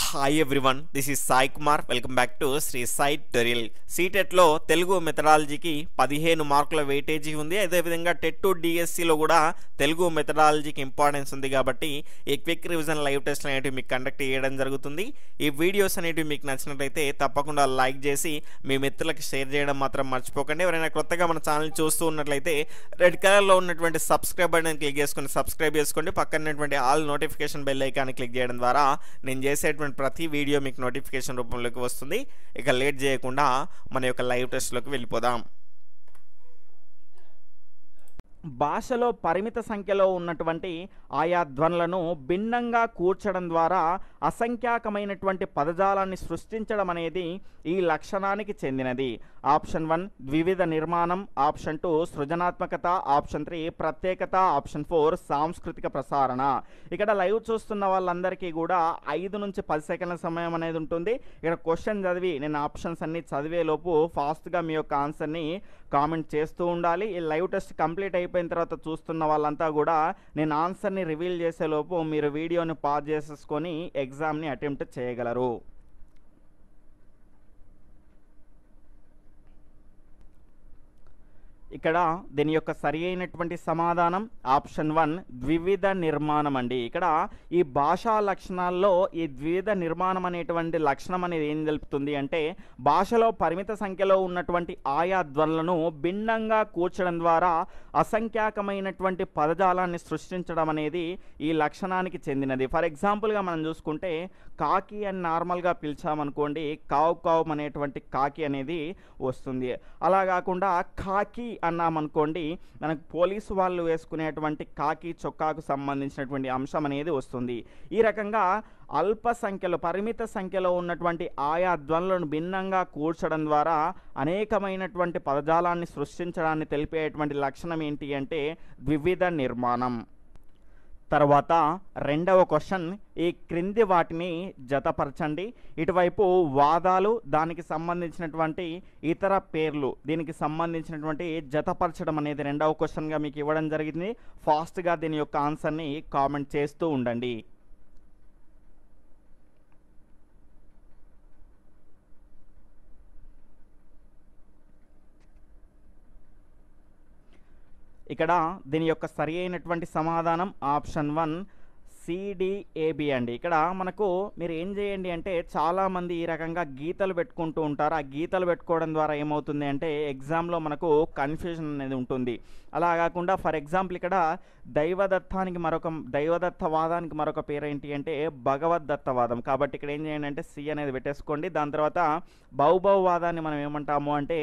hi everyone this is Sai Kumar welcome back to Shri Sai టెరియల్ సీటెట్లో తెలుగు మెథడాలజీకి పదిహేను మార్కుల వెయిటేజీ ఉంది అదేవిధంగా టెట్ e టు డిఎస్సిలో e కూడా తెలుగు మెథడాలజీకి ఇంపార్టెన్స్ ఉంది కాబట్టి ఈ క్విక్ రివిజన్ లైవ్ టెస్ట్లు అనేవి మీకు కండక్ట్ చేయడం జరుగుతుంది ఈ వీడియోస్ అనేవి మీకు నచ్చినట్లయితే తప్పకుండా లైక్ చేసి మీ మిత్రులకు షేర్ చేయడం మాత్రం మర్చిపోకండి ఎవరైనా కొత్తగా మన ఛానల్ చూస్తూ ఉన్నట్లయితే రెడ్ కలర్లో ఉన్నటువంటి సబ్స్క్రైబ్ బటన్ క్లిక్ చేసుకుని సబ్స్క్రైబ్ చేసుకోండి పక్కన all notification bell icon click చేయడం ద్వారా నేను చేసే అప్డేట్మెంట్ ప్రతి వీడియో మీకు నోటిఫికేషన్ రూపంలోకి వస్తుంది ఇక లేట్ చేయకుండా మన యొక్క లైవ్ టెస్ట్లోకి వెళ్ళిపోదాం భాషలో పరిమిత సంఖ్యలో ఉన్నటువంటి ఆయా ధ్వనులను భిన్నంగా కూర్చడం ద్వారా అసంఖ్యాకమైనటువంటి పదజాలాన్ని సృష్టించడం అనేది ఈ లక్షణానికి చెందినది ఆప్షన్ వన్ ద్వివిధ నిర్మాణం ఆప్షన్ టూ సృజనాత్మకత ఆప్షన్ త్రీ ప్రత్యేకత ఆప్షన్ ఫోర్ సాంస్కృతిక ప్రసారణ ఇక్కడ లైవ్ చూస్తున్న వాళ్ళందరికీ కూడా ఐదు నుంచి పది సెకండ్ల సమయం అనేది ఉంటుంది ఇక్కడ క్వశ్చన్ చదివి నేను ఆప్షన్స్ అన్ని చదివేలోపు ఫాస్ట్గా మీ యొక్క ఆన్సర్ని కామెంట్ చేస్తూ ఉండాలి ఈ లైవ్ టెస్ట్ కంప్లీట్ అయిపోయి అయిపోయిన తర్వాత చూస్తున్న వాళ్ళంతా కూడా నేను ఆన్సర్ని రివీల్ చేసేలోపు మీరు వీడియోని పాజ్ చేసేసుకొని ఎగ్జామ్ని అటెంప్ట్ చేయగలరు ఇక్కడ దీని యొక్క సరి అయినటువంటి సమాధానం ఆప్షన్ వన్ ద్వివిధ నిర్మాణం అండి ఇక్కడ ఈ భాషా లక్షణాల్లో ఈ ద్వివిధ నిర్మాణం అనేటువంటి లక్షణం అనేది ఏం తెలుపుతుంది అంటే భాషలో పరిమిత సంఖ్యలో ఉన్నటువంటి ఆయా ధ్వనులను భిన్నంగా కూర్చడం ద్వారా అసంఖ్యాకమైనటువంటి పదజాలాన్ని సృష్టించడం అనేది ఈ లక్షణానికి చెందినది ఫర్ ఎగ్జాంపుల్గా మనం చూసుకుంటే కాకి అని నార్మల్గా పిలిచామనుకోండి కావ్ కావ్ అనేటువంటి కాకి అనేది వస్తుంది అలా కాకుండా కాకి అన్నామనుకోండి మనకు పోలీసు వాళ్ళు వేసుకునేటువంటి కాకి చొక్కాకు సంబంధించినటువంటి అంశం అనేది వస్తుంది ఈ రకంగా అల్ప సంఖ్యలో పరిమిత సంఖ్యలో ఉన్నటువంటి ఆయా ధ్వనులను భిన్నంగా కూర్చడం ద్వారా అనేకమైనటువంటి పదజాలాన్ని సృష్టించడాన్ని తెలిపేటువంటి లక్షణం ఏంటి అంటే ద్వివిధ నిర్మాణం తర్వాత రెండవ క్వశ్చన్ ఈ క్రింది వాటిని జతపరచండి ఇటువైపు వాదాలు దానికి సంబంధించినటువంటి ఇతర పేర్లు దీనికి సంబంధించినటువంటి జతపరచడం అనేది రెండవ క్వశ్చన్గా మీకు ఇవ్వడం జరిగింది ఫాస్ట్గా దీని యొక్క ఆన్సర్ని కామెంట్ చేస్తూ ఉండండి ఇక్కడ దీని యొక్క సరి అయినటువంటి సమాధానం ఆప్షన్ వన్ సిడిఏబి అండి ఇక్కడ మనకు మీరు ఏం చేయండి అంటే చాలామంది ఈ రకంగా గీతలు పెట్టుకుంటూ ఉంటారు ఆ గీతలు పెట్టుకోవడం ద్వారా ఏమవుతుంది అంటే ఎగ్జామ్లో మనకు కన్ఫ్యూజన్ అనేది ఉంటుంది అలా కాకుండా ఫర్ ఎగ్జాంపుల్ ఇక్కడ దైవదత్తానికి మరొక దైవదత్తవాదానికి మరొక పేరు ఏంటి అంటే భగవద్దత్తవాదం కాబట్టి ఇక్కడ ఏం చేయండి అంటే సి అనేది పెట్టేసుకోండి దాని తర్వాత వాదాన్ని మనం ఏమంటాము అంటే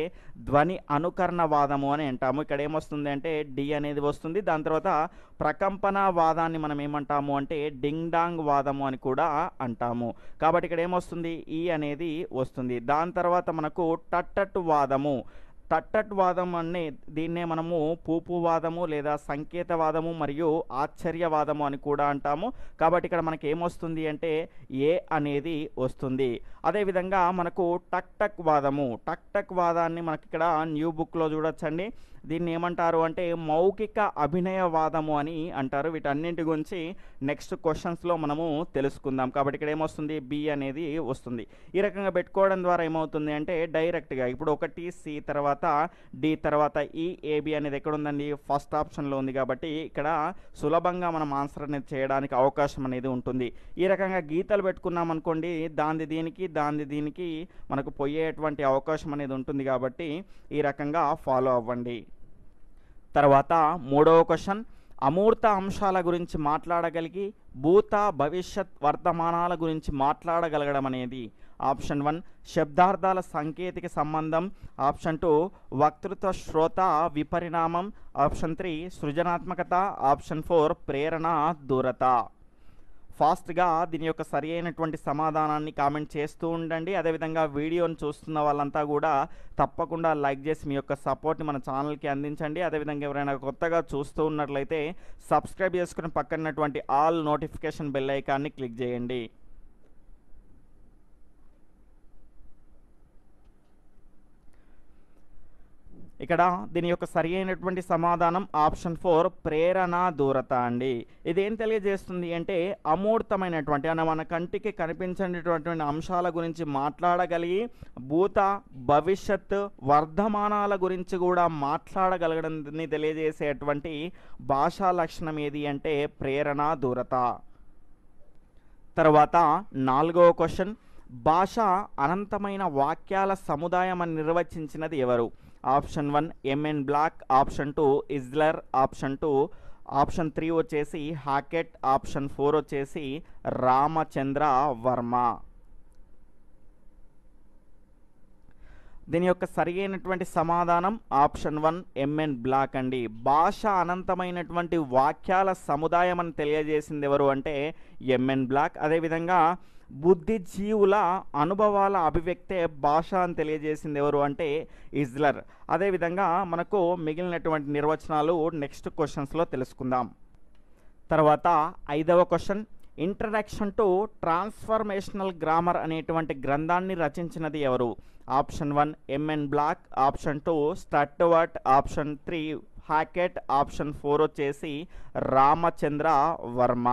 ధ్వని అనుకరణవాదము అని అంటాము ఇక్కడ ఏమొస్తుంది అంటే డి అనేది వస్తుంది దాని తర్వాత ప్రకంపన వాదాన్ని మనం ఏమంటాము అంటే అంటే డింగ్ డాంగ్ వాదము అని కూడా అంటాము కాబట్టి ఇక్కడ ఏమొస్తుంది ఈ అనేది వస్తుంది దాని తర్వాత మనకు టట్టట్ వాదము వాదం అనే దీన్నే మనము వాదము లేదా సంకేతవాదము మరియు ఆశ్చర్యవాదము అని కూడా అంటాము కాబట్టి ఇక్కడ మనకి ఏమొస్తుంది అంటే ఏ అనేది వస్తుంది అదేవిధంగా మనకు టక్ టక్ వాదము టక్ టక్ వాదాన్ని మనకి ఇక్కడ న్యూ బుక్లో చూడొచ్చండి దీన్ని ఏమంటారు అంటే మౌఖిక అభినయవాదము అని అంటారు వీటన్నింటి గురించి నెక్స్ట్ క్వశ్చన్స్లో మనము తెలుసుకుందాం కాబట్టి ఇక్కడ ఏమొస్తుంది బి అనేది వస్తుంది ఈ రకంగా పెట్టుకోవడం ద్వారా ఏమవుతుంది అంటే డైరెక్ట్గా ఇప్పుడు ఒకటి సి తర్వాత డి తర్వాత ఈ ఏబి అనేది ఎక్కడ ఉందండి ఫస్ట్ ఆప్షన్లో ఉంది కాబట్టి ఇక్కడ సులభంగా మనం ఆన్సర్ అనేది చేయడానికి అవకాశం అనేది ఉంటుంది ఈ రకంగా గీతలు పెట్టుకున్నాం అనుకోండి దాని దీనికి దాని దీనికి మనకు పోయేటువంటి అవకాశం అనేది ఉంటుంది కాబట్టి ఈ రకంగా ఫాలో అవ్వండి తర్వాత మూడవ క్వశ్చన్ అమూర్త అంశాల గురించి మాట్లాడగలిగి భూత భవిష్యత్ వర్తమానాల గురించి మాట్లాడగలగడం అనేది ఆప్షన్ వన్ శబ్దార్థాల సాంకేతిక సంబంధం ఆప్షన్ టూ వక్తృత్వ శ్రోత విపరిణామం ఆప్షన్ త్రీ సృజనాత్మకత ఆప్షన్ ఫోర్ ప్రేరణ దూరత ఫాస్ట్గా దీని యొక్క సరి అయినటువంటి సమాధానాన్ని కామెంట్ చేస్తూ ఉండండి అదేవిధంగా వీడియోని చూస్తున్న వాళ్ళంతా కూడా తప్పకుండా లైక్ చేసి మీ యొక్క సపోర్ట్ని మన ఛానల్కి అందించండి అదేవిధంగా ఎవరైనా కొత్తగా చూస్తూ ఉన్నట్లయితే సబ్స్క్రైబ్ చేసుకుని పక్కనటువంటి ఆల్ నోటిఫికేషన్ బెల్ ఐకాన్ని క్లిక్ చేయండి ఇక్కడ దీని యొక్క సరి అయినటువంటి సమాధానం ఆప్షన్ ఫోర్ ప్రేరణ దూరత అండి ఇదేం తెలియజేస్తుంది అంటే అమూర్తమైనటువంటి అన్న మన కంటికి కనిపించేటటువంటి అంశాల గురించి మాట్లాడగలిగి భూత భవిష్యత్ వర్ధమానాల గురించి కూడా మాట్లాడగలగడాన్ని తెలియజేసేటువంటి భాషా లక్షణం ఏది అంటే ప్రేరణ దూరత తర్వాత నాలుగవ క్వశ్చన్ భాష అనంతమైన వాక్యాల సముదాయం అని నిర్వచించినది ఎవరు option one MN Bloch option two ఇజ్లర్ ఆప్షన్ టూ ఆప్షన్ త్రీ వచ్చేసి హాకెట్ ఆప్షన్ ఫోర్ వచ్చేసి రామచంద్ర వర్మ దీని యొక్క సరియైనటువంటి సమాధానం ఆప్షన్ వన్ ఎంఎన్ బ్లాక్ అండి భాష అనంతమైనటువంటి వాక్యాల సముదాయం అని తెలియజేసింది ఎవరు అంటే ఎంఎన్ బ్లాక్ అదేవిధంగా బుద్ధిజీవుల అనుభవాల అభివ్యక్తే భాష అని తెలియజేసింది ఎవరు అంటే ఇజ్లర్ అదేవిధంగా మనకు మిగిలినటువంటి నిర్వచనాలు నెక్స్ట్ క్వశ్చన్స్లో తెలుసుకుందాం తర్వాత ఐదవ question introduction to transformational grammar అనేటువంటి గ్రంథాన్ని రచించినది ఎవరు option one MN Bloch option two Stuart option three Hockett option four వచ్చేసి రామచంద్ర వర్మ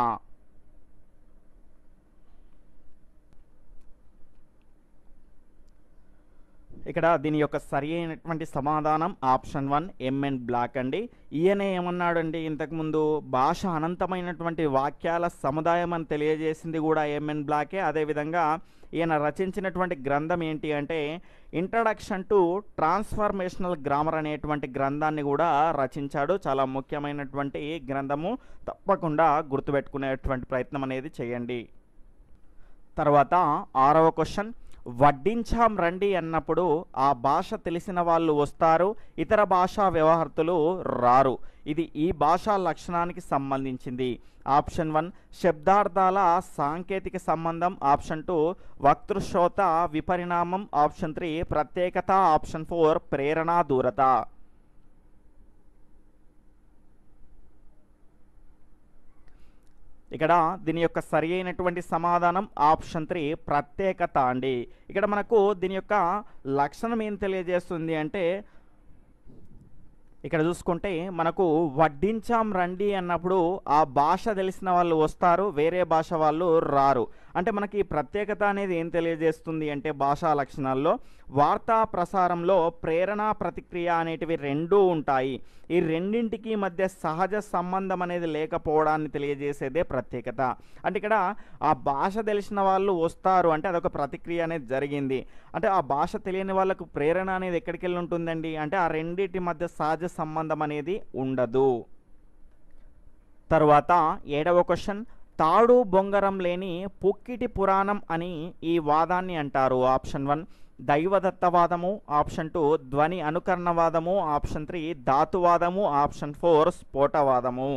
ఇక్కడ దీని యొక్క సరి అయినటువంటి సమాధానం ఆప్షన్ వన్ ఎంఎన్ బ్లాక్ అండి ఈయన ఏమన్నాడండి ఇంతకుముందు భాష అనంతమైనటువంటి వాక్యాల సముదాయం అని తెలియజేసింది కూడా ఎంఎన్ బ్లాకే అదేవిధంగా ఈయన రచించినటువంటి గ్రంథం ఏంటి అంటే ఇంట్రడక్షన్ టు ట్రాన్స్ఫర్మేషనల్ గ్రామర్ అనేటువంటి గ్రంథాన్ని కూడా రచించాడు చాలా ముఖ్యమైనటువంటి గ్రంథము తప్పకుండా గుర్తుపెట్టుకునేటువంటి ప్రయత్నం అనేది చేయండి తర్వాత ఆరవ క్వశ్చన్ వడ్డించాం రండి అన్నప్పుడు ఆ భాష తెలిసిన వాళ్ళు వస్తారు ఇతర భాషా వ్యవహారతులు రారు ఇది ఈ భాషా లక్షణానికి సంబంధించింది ఆప్షన్ వన్ శబ్దార్థాల సాంకేతిక సంబంధం ఆప్షన్ టూ వక్తృశ్రోత విపరిణామం ఆప్షన్ త్రీ ప్రత్యేకత ఆప్షన్ ఫోర్ ప్రేరణా దూరత ఇక్కడ దీని యొక్క సరి అయినటువంటి సమాధానం ఆప్షన్ త్రీ ప్రత్యేకత అండి ఇక్కడ మనకు దీని యొక్క లక్షణం ఏం తెలియజేస్తుంది అంటే ఇక్కడ చూసుకుంటే మనకు వడ్డించాం రండి అన్నప్పుడు ఆ భాష తెలిసిన వాళ్ళు వస్తారు వేరే భాష వాళ్ళు రారు అంటే మనకి ప్రత్యేకత అనేది ఏం తెలియజేస్తుంది అంటే భాషా లక్షణాల్లో వార్తా ప్రసారంలో ప్రేరణ ప్రతిక్రియ అనేటివి రెండూ ఉంటాయి ఈ రెండింటికి మధ్య సహజ సంబంధం అనేది లేకపోవడాన్ని తెలియజేసేదే ప్రత్యేకత అంటే ఇక్కడ ఆ భాష తెలిసిన వాళ్ళు వస్తారు అంటే అదొక ప్రతిక్రియ అనేది జరిగింది అంటే ఆ భాష తెలియని వాళ్ళకు ప్రేరణ అనేది ఎక్కడికి వెళ్ళి ఉంటుందండి అంటే ఆ రెండింటి మధ్య సహజ సంబంధం అనేది ఉండదు తర్వాత ఏడవ క్వశ్చన్ తాడు బొంగరం లేని పొక్కిటి పురాణం అని ఈ వాదాన్ని అంటారు ఆప్షన్ వన్ దైవదత్తవాదము ఆప్షన్ టూ ధ్వని అనుకరణవాదము ఆప్షన్ త్రీ ధాతువాదము ఆప్షన్ ఫోర్ స్ఫోటవాదము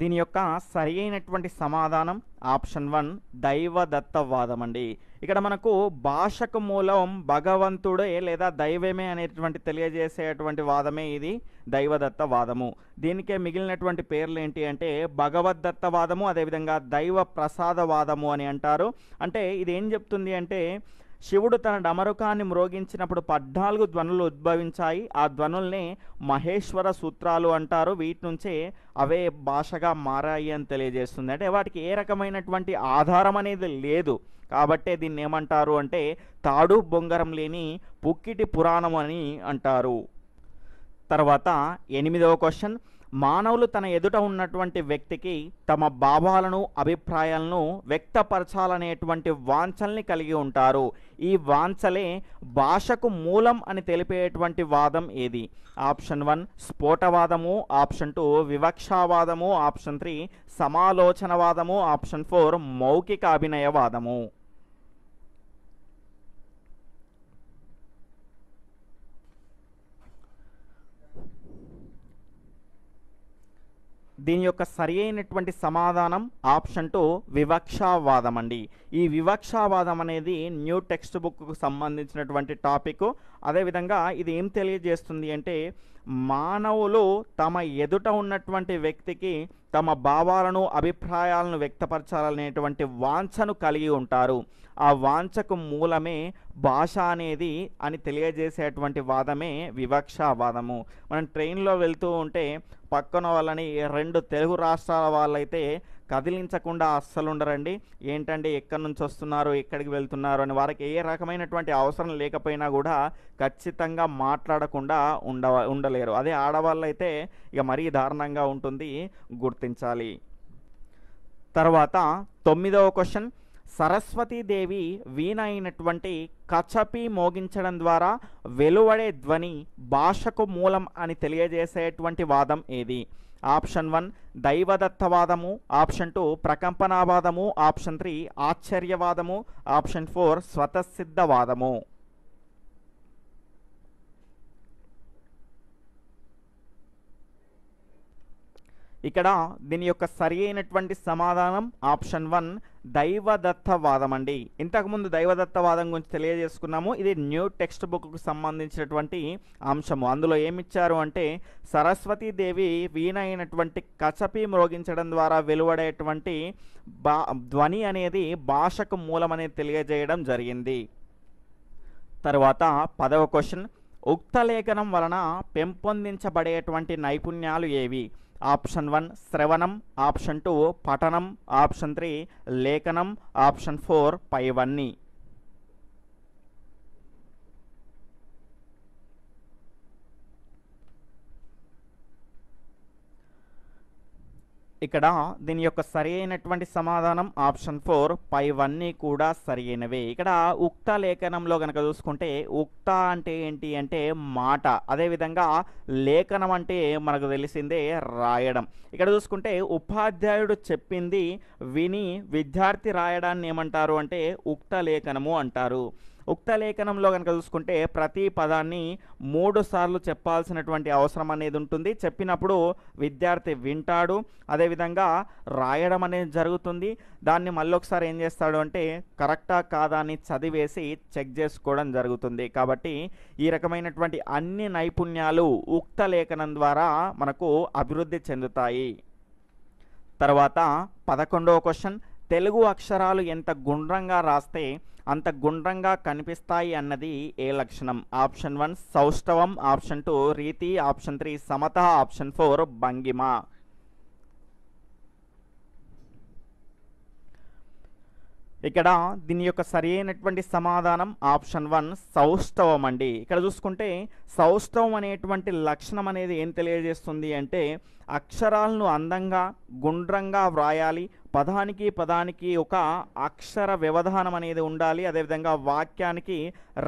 దీని యొక్క సరి అయినటువంటి సమాధానం ఆప్షన్ వన్ దైవదత్తవాదం అండి ఇక్కడ మనకు భాషకు మూలం భగవంతుడే లేదా దైవమే అనేటువంటి తెలియజేసేటువంటి వాదమే ఇది దైవదత్త వాదము దీనికే మిగిలినటువంటి పేర్లు ఏంటి అంటే భగవద్దత్త వాదము అదేవిధంగా దైవ ప్రసాద వాదము అని అంటారు అంటే ఇది ఏం చెప్తుంది అంటే శివుడు తన డమరుకాన్ని మ్రోగించినప్పుడు పద్నాలుగు ధ్వనులు ఉద్భవించాయి ఆ ధ్వనుల్నే మహేశ్వర సూత్రాలు అంటారు వీటి నుంచే అవే భాషగా మారాయి అని తెలియజేస్తుంది అంటే వాటికి ఏ రకమైనటువంటి ఆధారం అనేది లేదు కాబట్టే దీన్ని ఏమంటారు అంటే తాడు బొంగరం లేని పుక్కిటి పురాణం అని అంటారు తర్వాత ఎనిమిదవ క్వశ్చన్ మానవులు తన ఎదుట ఉన్నటువంటి వ్యక్తికి తమ భావాలను అభిప్రాయాలను వ్యక్తపరచాలనేటువంటి వాంఛల్ని కలిగి ఉంటారు ఈ వాంఛలే భాషకు మూలం అని తెలిపేటువంటి వాదం ఏది ఆప్షన్ వన్ స్ఫోటవాదము ఆప్షన్ టూ వివక్షావాదము ఆప్షన్ త్రీ సమాలోచనవాదము ఆప్షన్ ఫోర్ మౌఖిక అభినయవాదము దీని యొక్క సరి అయినటువంటి సమాధానం ఆప్షన్ టు వివక్షావాదం అండి ఈ వివక్షావాదం అనేది న్యూ టెక్స్ట్ బుక్కు సంబంధించినటువంటి టాపిక్ అదేవిధంగా ఇది ఏం తెలియజేస్తుంది అంటే మానవులు తమ ఎదుట ఉన్నటువంటి వ్యక్తికి తమ భావాలను అభిప్రాయాలను వ్యక్తపరచాలనేటువంటి వాంఛను కలిగి ఉంటారు ఆ వాంఛకు మూలమే భాష అనేది అని తెలియజేసేటువంటి వాదమే వాదము మనం ట్రైన్లో వెళ్తూ ఉంటే పక్కన వాళ్ళని రెండు తెలుగు రాష్ట్రాల వాళ్ళైతే కదిలించకుండా అస్సలు ఉండరండి ఏంటంటే ఎక్కడి నుంచి వస్తున్నారు ఎక్కడికి వెళ్తున్నారు అని వారికి ఏ రకమైనటువంటి అవసరం లేకపోయినా కూడా ఖచ్చితంగా మాట్లాడకుండా ఉండ ఉండలేరు అదే ఆడవాళ్ళు అయితే ఇక మరీ దారుణంగా ఉంటుంది గుర్తించాలి తర్వాత తొమ్మిదవ క్వశ్చన్ సరస్వతీదేవి వీణ అయినటువంటి కచపి మోగించడం ద్వారా వెలువడే ధ్వని భాషకు మూలం అని తెలియజేసేటువంటి వాదం ఏది ఆప్షన్ వన్ దైవదత్తవాదము ఆప్షన్ టూ ప్రకంపనావాదము ఆప్షన్ త్రీ ఆశ్చర్యవాదము ఆప్షన్ ఫోర్ స్వతసిద్ధవాదము ఇక్కడ దీని యొక్క సరి అయినటువంటి సమాధానం ఆప్షన్ వన్ దైవదత్తవాదం అండి ఇంతకుముందు దైవదత్తవాదం గురించి తెలియజేసుకున్నాము ఇది న్యూ టెక్స్ట్ బుక్కు సంబంధించినటువంటి అంశము అందులో ఏమిచ్చారు అంటే సరస్వతీదేవి వీణ అయినటువంటి కచపి మ్రోగించడం ద్వారా వెలువడేటువంటి బా ధ్వని అనేది భాషకు మూలమనేది తెలియజేయడం జరిగింది తర్వాత పదవ క్వశ్చన్ ఉక్త లేఖనం వలన పెంపొందించబడేటువంటి నైపుణ్యాలు ఏవి ఆప్షన్ వన్ శ్రవణం ఆప్షన్ టూ పఠనం ఆప్షన్ త్రీ లేఖనం ఆప్షన్ ఫోర్ పైవన్నీ ఇక్కడ దీని యొక్క సరి అయినటువంటి సమాధానం ఆప్షన్ ఫోర్ పైవన్నీ కూడా సరి ఇక్కడ ఉక్త లేఖనంలో కనుక చూసుకుంటే ఉక్త అంటే ఏంటి అంటే మాట అదేవిధంగా లేఖనం అంటే మనకు తెలిసిందే రాయడం ఇక్కడ చూసుకుంటే ఉపాధ్యాయుడు చెప్పింది విని విద్యార్థి రాయడాన్ని ఏమంటారు అంటే ఉక్త లేఖనము అంటారు ఉక్త లేఖనంలో కనుక చూసుకుంటే ప్రతి పదాన్ని మూడు సార్లు చెప్పాల్సినటువంటి అవసరం అనేది ఉంటుంది చెప్పినప్పుడు విద్యార్థి వింటాడు అదేవిధంగా రాయడం అనేది జరుగుతుంది దాన్ని మళ్ళొకసారి ఏం చేస్తాడు అంటే కరెక్టా కాదా అని చదివేసి చెక్ చేసుకోవడం జరుగుతుంది కాబట్టి ఈ రకమైనటువంటి అన్ని నైపుణ్యాలు ఉక్త లేఖనం ద్వారా మనకు అభివృద్ధి చెందుతాయి తర్వాత పదకొండవ క్వశ్చన్ తెలుగు అక్షరాలు ఎంత గుండ్రంగా రాస్తే అంత గుండ్రంగా కనిపిస్తాయి అన్నది ఏ లక్షణం ఆప్షన్ వన్ సౌష్ఠవం ఆప్షన్ టూ రీతి ఆప్షన్ త్రీ సమత ఆప్షన్ ఫోర్ భంగిమ ఇక్కడ దీని యొక్క సరి అయినటువంటి సమాధానం ఆప్షన్ వన్ సౌష్ఠవం అండి ఇక్కడ చూసుకుంటే సౌష్ఠవం అనేటువంటి లక్షణం అనేది ఏం తెలియజేస్తుంది అంటే అక్షరాలను అందంగా గుండ్రంగా వ్రాయాలి పదానికి పదానికి ఒక అక్షర వ్యవధానం అనేది ఉండాలి అదేవిధంగా వాక్యానికి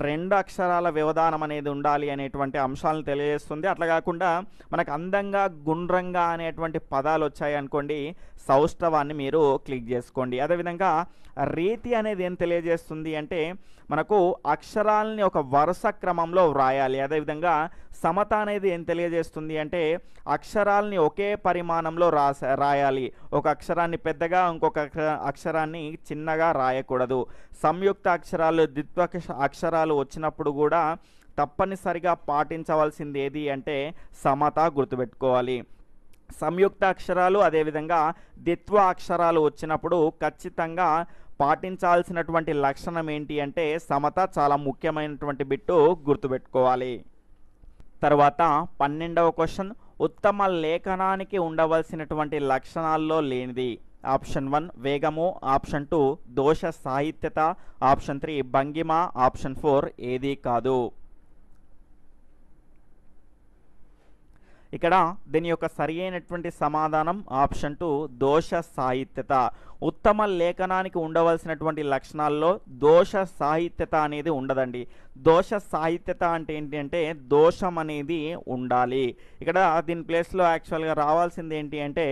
రెండు అక్షరాల వ్యవధానం అనేది ఉండాలి అనేటువంటి అంశాలను తెలియజేస్తుంది అట్లా కాకుండా మనకు అందంగా గుండ్రంగా అనేటువంటి పదాలు వచ్చాయి అనుకోండి సౌష్ఠవాన్ని మీరు క్లిక్ చేసుకోండి అదేవిధంగా రీతి అనేది ఏం తెలియజేస్తుంది అంటే మనకు అక్షరాలని ఒక వరుస క్రమంలో వ్రాయాలి అదేవిధంగా సమత అనేది ఏం తెలియజేస్తుంది అంటే అక్షరాలని ఒకే పరిమాణంలో రాస రాయాలి ఒక అక్షరాన్ని పెద్దగా ఇంకొక అక్షరాన్ని చిన్నగా రాయకూడదు సంయుక్త అక్షరాలు ద్విత్వ అక్షరాలు వచ్చినప్పుడు కూడా తప్పనిసరిగా పాటించవలసింది ఏది అంటే సమత గుర్తుపెట్టుకోవాలి సంయుక్త అక్షరాలు అదేవిధంగా ద్విత్వ అక్షరాలు వచ్చినప్పుడు ఖచ్చితంగా పాటించాల్సినటువంటి లక్షణం ఏంటి అంటే సమత చాలా ముఖ్యమైనటువంటి బిట్టు గుర్తుపెట్టుకోవాలి తర్వాత పన్నెండవ క్వశ్చన్ ఉత్తమ లేఖనానికి ఉండవలసినటువంటి లక్షణాల్లో లేనిది ఆప్షన్ వన్ వేగము ఆప్షన్ టూ దోష సాహిత్యత ఆప్షన్ త్రీ భంగిమ ఆప్షన్ ఫోర్ ఏదీ కాదు ఇక్కడ దీని యొక్క సరి అయినటువంటి సమాధానం ఆప్షన్ టు దోష సాహిత్యత ఉత్తమ లేఖనానికి ఉండవలసినటువంటి లక్షణాల్లో దోష సాహిత్యత అనేది ఉండదండి దోష సాహిత్యత అంటే ఏంటి అంటే దోషం అనేది ఉండాలి ఇక్కడ దీని ప్లేస్లో యాక్చువల్గా రావాల్సింది ఏంటి అంటే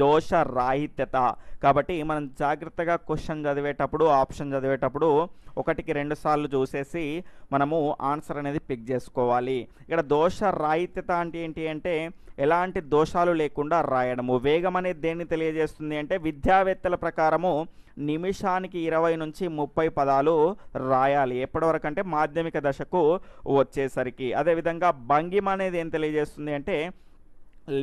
దోషరాహిత్యత కాబట్టి మనం జాగ్రత్తగా క్వశ్చన్ చదివేటప్పుడు ఆప్షన్ చదివేటప్పుడు ఒకటికి రెండు సార్లు చూసేసి మనము ఆన్సర్ అనేది పిక్ చేసుకోవాలి ఇక్కడ దోషరాహిత్యత అంటే ఏంటి అంటే ఎలాంటి దోషాలు లేకుండా రాయడము వేగం అనేది దేన్ని తెలియజేస్తుంది అంటే విద్యావేత్తల ప్రకారము నిమిషానికి ఇరవై నుంచి ముప్పై పదాలు రాయాలి ఎప్పటివరకు అంటే మాధ్యమిక దశకు వచ్చేసరికి అదేవిధంగా భంగిమ అనేది ఏం తెలియజేస్తుంది అంటే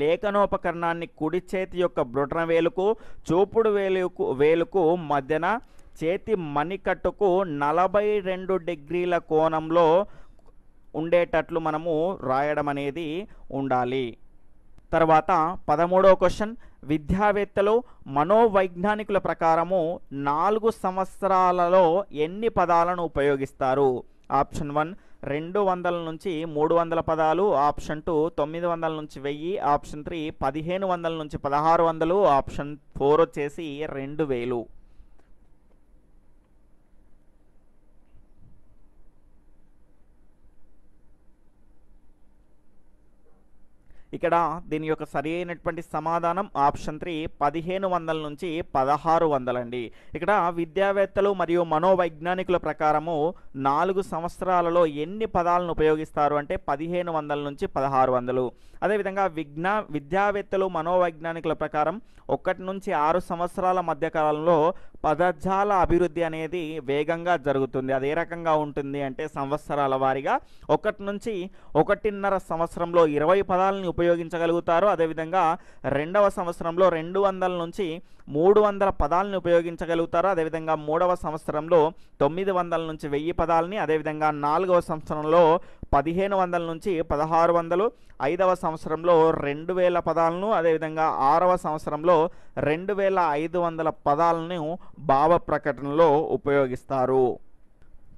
లేఖనోపకరణాన్ని కుడి చేతి యొక్క బ్రుటన వేలుకు చూపుడు వేలుకు వేలుకు మధ్యన చేతి మణికట్టుకు నలభై రెండు డిగ్రీల కోణంలో ఉండేటట్లు మనము రాయడం అనేది ఉండాలి తర్వాత పదమూడవ క్వశ్చన్ విద్యావేత్తలు మనోవైజ్ఞానికుల ప్రకారము నాలుగు సంవత్సరాలలో ఎన్ని పదాలను ఉపయోగిస్తారు ఆప్షన్ వన్ రెండు వందల నుంచి మూడు వందల పదాలు ఆప్షన్ టూ తొమ్మిది వందల నుంచి వెయ్యి ఆప్షన్ త్రీ పదిహేను వందల నుంచి పదహారు వందలు ఆప్షన్ ఫోర్ వచ్చేసి రెండు వేలు ఇక్కడ దీని యొక్క సరి అయినటువంటి సమాధానం ఆప్షన్ త్రీ పదిహేను వందల నుంచి పదహారు వందలండి ఇక్కడ విద్యావేత్తలు మరియు మనోవైజ్ఞానికుల ప్రకారము నాలుగు సంవత్సరాలలో ఎన్ని పదాలను ఉపయోగిస్తారు అంటే పదిహేను వందల నుంచి పదహారు వందలు అదేవిధంగా విజ్ఞా విద్యావేత్తలు మనోవైజ్ఞానికుల ప్రకారం ఒకటి నుంచి ఆరు సంవత్సరాల మధ్య కాలంలో పదజాల అభివృద్ధి అనేది వేగంగా జరుగుతుంది అది ఏ రకంగా ఉంటుంది అంటే సంవత్సరాల వారీగా ఒకటి నుంచి ఒకటిన్నర సంవత్సరంలో ఇరవై పదాలని ఉపయోగించగలుగుతారు అదేవిధంగా రెండవ సంవత్సరంలో రెండు వందల నుంచి మూడు వందల పదాలను ఉపయోగించగలుగుతారు అదేవిధంగా మూడవ సంవత్సరంలో తొమ్మిది వందల నుంచి వెయ్యి పదాలని అదేవిధంగా నాలుగవ సంవత్సరంలో పదిహేను వందల నుంచి పదహారు వందలు ఐదవ సంవత్సరంలో రెండు వేల పదాలను అదేవిధంగా ఆరవ సంవత్సరంలో రెండు వేల ఐదు వందల పదాలను భావ ప్రకటనలో ఉపయోగిస్తారు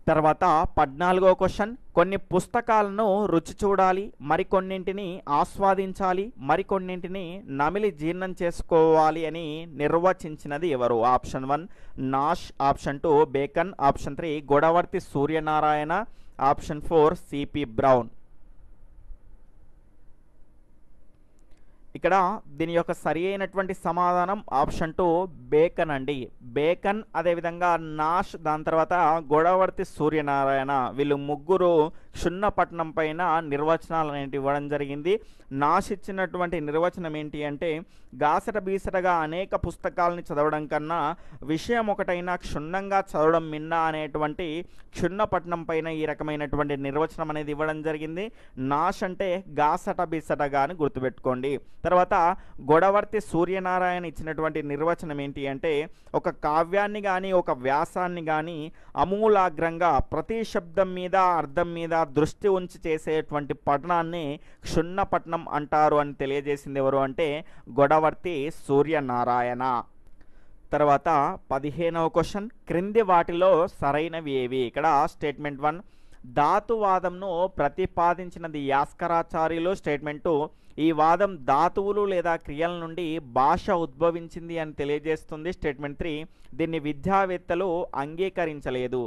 తర్వాత పద్నాలుగో క్వశ్చన్ కొన్ని పుస్తకాలను రుచి చూడాలి మరికొన్నింటిని ఆస్వాదించాలి మరికొన్నింటిని నమిలి జీర్ణం చేసుకోవాలి అని నిర్వచించినది ఎవరు option one Nash option two Bacon option three Godavarthi Suryanarayana option four CP Brown ఇక్కడ దీని యొక్క సరి అయినటువంటి సమాధానం ఆప్షన్ టూ బేకన్ అండి బేకన్ అదేవిధంగా నాష్ దాని తర్వాత గోడావర్తి సూర్యనారాయణ వీళ్ళు ముగ్గురు పట్టణం పైన నిర్వచనాలు అనేవి ఇవ్వడం జరిగింది నాష్ ఇచ్చినటువంటి నిర్వచనం ఏంటి అంటే గాసట బీసటగా అనేక పుస్తకాలని చదవడం కన్నా విషయం ఒకటైనా క్షుణ్ణంగా చదవడం మిన్న అనేటువంటి పట్టణం పైన ఈ రకమైనటువంటి నిర్వచనం అనేది ఇవ్వడం జరిగింది నాశ్ అంటే గాసట బీసటగా అని గుర్తుపెట్టుకోండి తర్వాత గొడవర్తి సూర్యనారాయణ ఇచ్చినటువంటి నిర్వచనం ఏంటి అంటే ఒక కావ్యాన్ని కానీ ఒక వ్యాసాన్ని కానీ అమూలాగ్రంగా ప్రతి శబ్దం మీద అర్థం మీద దృష్టి ఉంచి చేసేటువంటి పట్టణాన్ని క్షుణ్ణ పట్నం అంటారు అని తెలియజేసింది ఎవరు అంటే గొడవర్తి సూర్యనారాయణ తర్వాత పదిహేనవ క్వశ్చన్ క్రింది వాటిలో సరైనవి ఏవి ఇక్కడ స్టేట్మెంట్ వన్ ధాతువాదంను ప్రతిపాదించినది యాస్కరాచార్యులు స్టేట్మెంట్ టూ ఈ వాదం ధాతువులు లేదా క్రియల నుండి భాష ఉద్భవించింది అని తెలియజేస్తుంది స్టేట్మెంట్ త్రీ దీన్ని విద్యావేత్తలు అంగీకరించలేదు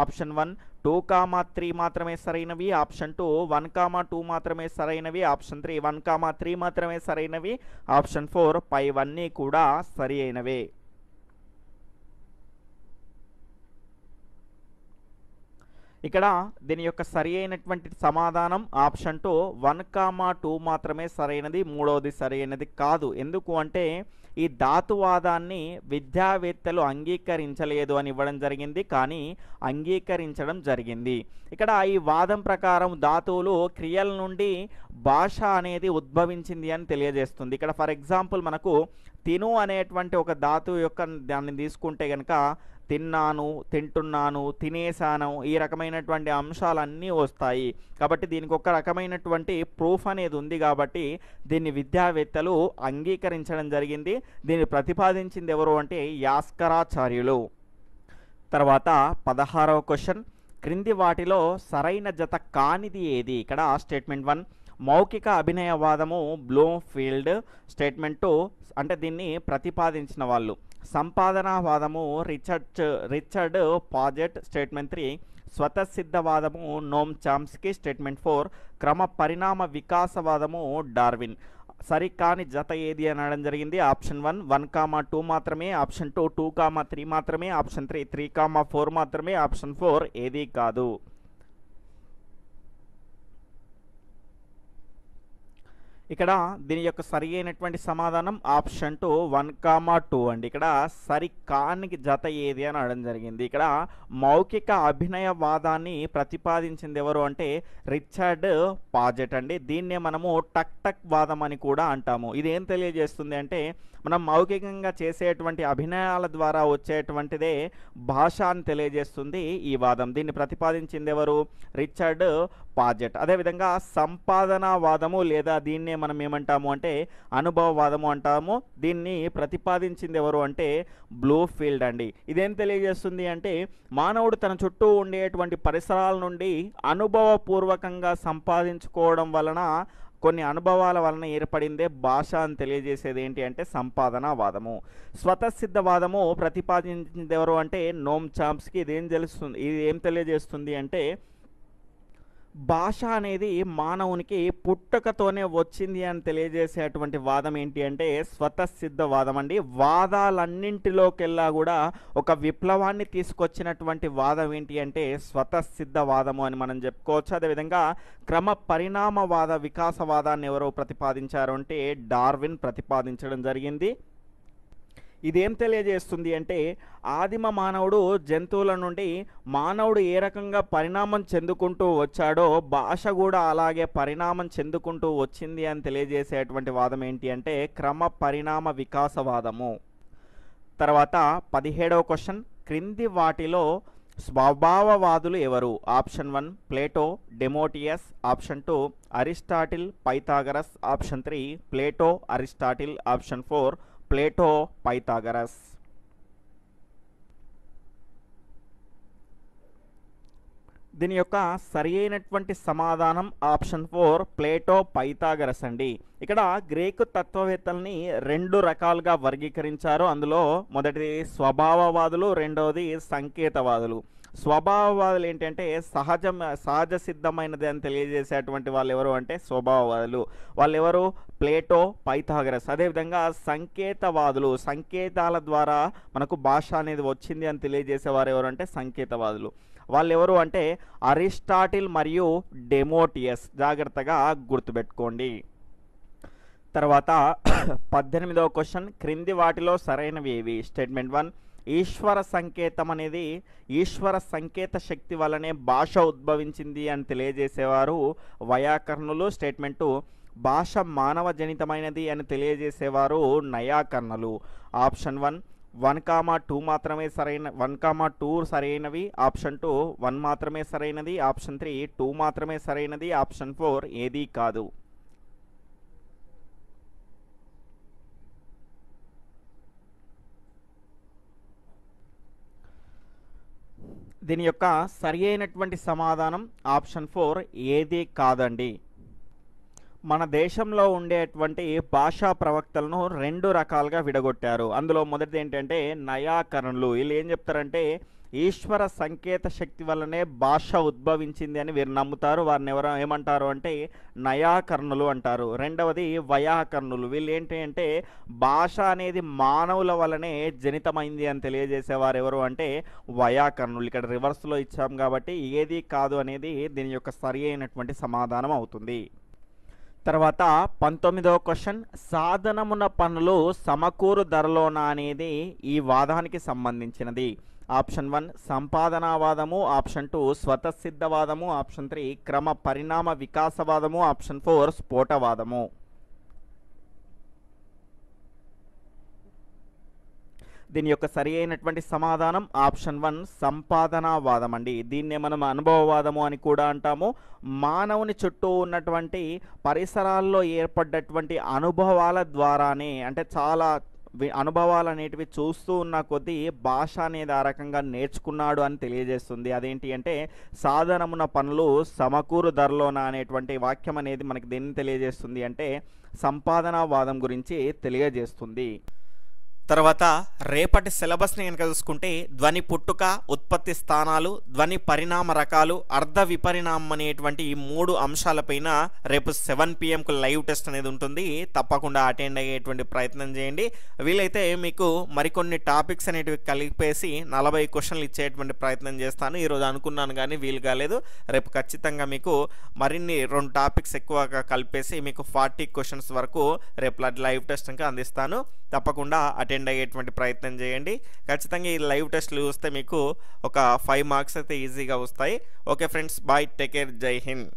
option one two comma three మాత్రమే సరైనవి option two one comma two మాత్రమే సరైనవి option three one comma three మాత్రమే సరైనవి ఆప్షన్ ఫోర్ పైవన్నీ కూడా సరి అయినవే ఇక్కడ దీని యొక్క సరి అయినటువంటి సమాధానం option two one comma two మాత్రమే సరైనది మూడవది సరైనది కాదు ఎందుకు అంటే ఈ ధాతువాదాన్ని విద్యావేత్తలు అంగీకరించలేదు అని ఇవ్వడం జరిగింది కానీ అంగీకరించడం జరిగింది ఇక్కడ ఈ వాదం ప్రకారం ధాతువులు క్రియల నుండి భాష అనేది ఉద్భవించింది అని తెలియజేస్తుంది ఇక్కడ ఫర్ ఎగ్జాంపుల్ మనకు తిను అనేటువంటి ఒక ధాతు యొక్క దాన్ని తీసుకుంటే కనుక తిన్నాను తింటున్నాను తినేసాను ఈ రకమైనటువంటి అంశాలన్నీ వస్తాయి కాబట్టి దీనికి ఒక రకమైనటువంటి ప్రూఫ్ అనేది ఉంది కాబట్టి దీన్ని విద్యావేత్తలు అంగీకరించడం జరిగింది దీన్ని ప్రతిపాదించింది ఎవరు అంటే యాస్కరాచార్యులు తర్వాత పదహారవ క్వశ్చన్ క్రింది వాటిలో సరైన జత కానిది ఏది ఇక్కడ స్టేట్మెంట్ వన్ మౌఖిక అభినయవాదము బ్లూమ్ఫీల్డ్ స్టేట్మెంటు అంటే దీన్ని ప్రతిపాదించిన వాళ్ళు సంపాదనావాదము Richard Richard Paget statement three స్వతసిద్ధవాదము నోమ్ చామ్స్కి స్టేట్మెంట్ ఫోర్ క్రమ పరిణామ వికాసవాదము డార్విన్ సరికాని జత ఏది అని అనడం జరిగింది option one one comma two మాత్రమే option two two comma three మాత్రమే option three three comma four మాత్రమే ఆప్షన్ ఫోర్ ఏది కాదు ఇక్కడ దీని యొక్క సరి అయినటువంటి సమాధానం option two one comma two అండి ఇక్కడ సరికానికి జత ఏది అని అడగడం జరిగింది ఇక్కడ మౌఖిక అభినయ వాదాన్ని ప్రతిపాదించింది ఎవరు అంటే రిచర్డ్ పాజెట్ అండి దీన్నే మనము టక్ టక్ వాదం అని కూడా అంటాము ఇది ఏం తెలియజేస్తుంది అంటే మనం మౌఖికంగా చేసేటువంటి అభినయాల ద్వారా వచ్చేటువంటిదే భాష అని తెలియజేస్తుంది ఈ వాదం దీన్ని ప్రతిపాదించింది ఎవరు రిచర్డ్ పాజెట్ అదేవిధంగా వాదము లేదా దీన్నే మనం ఏమంటాము అంటే అనుభవవాదము అంటాము దీన్ని ప్రతిపాదించింది ఎవరు అంటే బ్లూ ఫీల్డ్ అండి ఇదేం తెలియజేస్తుంది అంటే మానవుడు తన చుట్టూ ఉండేటువంటి పరిసరాల నుండి అనుభవపూర్వకంగా సంపాదించుకోవడం వలన కొన్ని అనుభవాల వలన ఏర్పడిందే భాష అని తెలియజేసేది ఏంటి అంటే స్వతసిద్ధ వాదము ప్రతిపాదించింది ఎవరు అంటే నోమ్ చాంప్స్కి ఇదేం తెలుస్తుంది ఇది ఏం తెలియజేస్తుంది అంటే భాష అనేది మానవునికి పుట్టుకతోనే వచ్చింది అని తెలియజేసేటువంటి వాదం ఏంటి అంటే స్వతసిద్ధ వాదం అండి వాదాలన్నింటిలోకెల్లా కూడా ఒక విప్లవాన్ని తీసుకొచ్చినటువంటి వాదం ఏంటి అంటే స్వతసిద్ధ వాదము అని మనం చెప్పుకోవచ్చు అదేవిధంగా క్రమ పరిణామవాద వికాసవాదాన్ని ఎవరో ప్రతిపాదించారు అంటే డార్విన్ ప్రతిపాదించడం జరిగింది ఇదేం తెలియజేస్తుంది అంటే ఆదిమ మానవుడు జంతువుల నుండి మానవుడు ఏ రకంగా పరిణామం చెందుకుంటూ వచ్చాడో భాష కూడా అలాగే పరిణామం చెందుకుంటూ వచ్చింది అని తెలియజేసేటువంటి వాదం ఏంటి అంటే క్రమ పరిణామ వికాసవాదము తర్వాత పదిహేడవ క్వశ్చన్ క్రింది వాటిలో స్వభావవాదులు ఎవరు option one Plato Democritus option two Aristotle Pythagoras option three Plato Aristotle option four Plato Pythagoras దీని యొక్క సరి అయినటువంటి సమాధానం ఆప్షన్ ఫోర్ ప్లేటో పైథాగరస్ అండి ఇక్కడ గ్రీకు తత్వవేత్తల్ని రెండు రకాలుగా వర్గీకరించారు అందులో మొదటిది స్వభావవాదులు రెండవది సంకేతవాదులు స్వభావవాదులు ఏంటంటే సహజం సహజ సిద్ధమైనది అని తెలియజేసేటువంటి వాళ్ళు ఎవరు అంటే స్వభావవాదులు వాళ్ళు ఎవరు ప్లేటో పైథాగరస్ అదేవిధంగా సంకేతవాదులు సంకేతాల ద్వారా మనకు భాష అనేది వచ్చింది అని తెలియజేసేవారు ఎవరు అంటే సంకేతవాదులు ఎవరు అంటే అరిస్టాటిల్ మరియు డెమోటియస్ జాగ్రత్తగా గుర్తుపెట్టుకోండి తర్వాత పద్దెనిమిదవ క్వశ్చన్ క్రింది వాటిలో సరైనవి ఏవి స్టేట్మెంట్ వన్ ఈశ్వర సంకేతం అనేది ఈశ్వర సంకేత శక్తి వలనే భాష ఉద్భవించింది అని తెలియజేసేవారు వయాకర్ణులు స్టేట్మెంటు భాష మానవ జనితమైనది అని తెలియజేసేవారు నయాకర్ణులు option one one comma two మాత్రమే సరైన వన్ కామా టూ సరైనవి ఆప్షన్ టూ వన్ మాత్రమే సరైనది ఆప్షన్ త్రీ టూ మాత్రమే సరైనది ఆప్షన్ ఫోర్ ఏదీ కాదు దీని యొక్క సరి అయినటువంటి సమాధానం ఆప్షన్ ఫోర్ ఏది కాదండి మన దేశంలో ఉండేటువంటి భాషా ప్రవక్తలను రెండు రకాలుగా విడగొట్టారు అందులో మొదటిది ఏంటంటే నయాకరణలు వీళ్ళు ఏం చెప్తారంటే ఈశ్వర సంకేత శక్తి వల్లనే భాష ఉద్భవించింది అని వీరు నమ్ముతారు వారిని ఎవరు ఏమంటారు అంటే నయాకర్ణులు అంటారు రెండవది వయాకర్ణులు వీళ్ళు ఏంటి అంటే భాష అనేది మానవుల వలనే జనితమైంది అని తెలియజేసేవారు ఎవరు అంటే వయాకర్ణులు ఇక్కడ రివర్స్లో ఇచ్చాం కాబట్టి ఏది కాదు అనేది దీని యొక్క సరి అయినటువంటి సమాధానం అవుతుంది తర్వాత పంతొమ్మిదవ క్వశ్చన్ సాధనమున పనులు సమకూరు ధరలోనా అనేది ఈ వాదానికి సంబంధించినది ఆప్షన్ వన్ సంపాదనావాదము ఆప్షన్ టూ స్వతసిద్ధవాదము ఆప్షన్ త్రీ క్రమ పరిణామ వికాసవాదము ఆప్షన్ ఫోర్ స్ఫోటవాదము దీని యొక్క సరి అయినటువంటి సమాధానం ఆప్షన్ వన్ సంపాదనావాదం అండి దీన్నే మనం అనుభవవాదము అని కూడా అంటాము మానవుని చుట్టూ ఉన్నటువంటి పరిసరాల్లో ఏర్పడ్డటువంటి అనుభవాల ద్వారానే అంటే చాలా అనుభవాలు అనేటివి చూస్తూ ఉన్న కొద్దీ భాష అనేది ఆ రకంగా నేర్చుకున్నాడు అని తెలియజేస్తుంది అదేంటి అంటే సాధనమున పనులు సమకూరు ధరలోన అనేటువంటి వాక్యం అనేది మనకి దేన్ని తెలియజేస్తుంది అంటే వాదం గురించి తెలియజేస్తుంది తర్వాత రేపటి సిలబస్ని కనుక చూసుకుంటే ధ్వని పుట్టుక ఉత్పత్తి స్థానాలు ధ్వని పరిణామ రకాలు అర్ధ విపరిణామం అనేటువంటి ఈ మూడు అంశాలపైన రేపు సెవెన్ పిఎంకు లైవ్ టెస్ట్ అనేది ఉంటుంది తప్పకుండా అటెండ్ అయ్యేటువంటి ప్రయత్నం చేయండి వీలైతే మీకు మరికొన్ని టాపిక్స్ అనేటివి కలిపేసి నలభై క్వశ్చన్లు ఇచ్చేటువంటి ప్రయత్నం చేస్తాను ఈరోజు అనుకున్నాను కానీ వీలు కాలేదు రేపు ఖచ్చితంగా మీకు మరిన్ని రెండు టాపిక్స్ ఎక్కువగా కలిపేసి మీకు ఫార్టీ క్వశ్చన్స్ వరకు రేపు లైవ్ టెస్ట్ అందిస్తాను తప్పకుండా అటెండ్ అటెండ్ అయ్యేటువంటి ప్రయత్నం చేయండి ఖచ్చితంగా ఈ లైవ్ టెస్ట్లు చూస్తే మీకు ఒక ఫైవ్ మార్క్స్ అయితే ఈజీగా వస్తాయి okay friends bye take care Jai Hind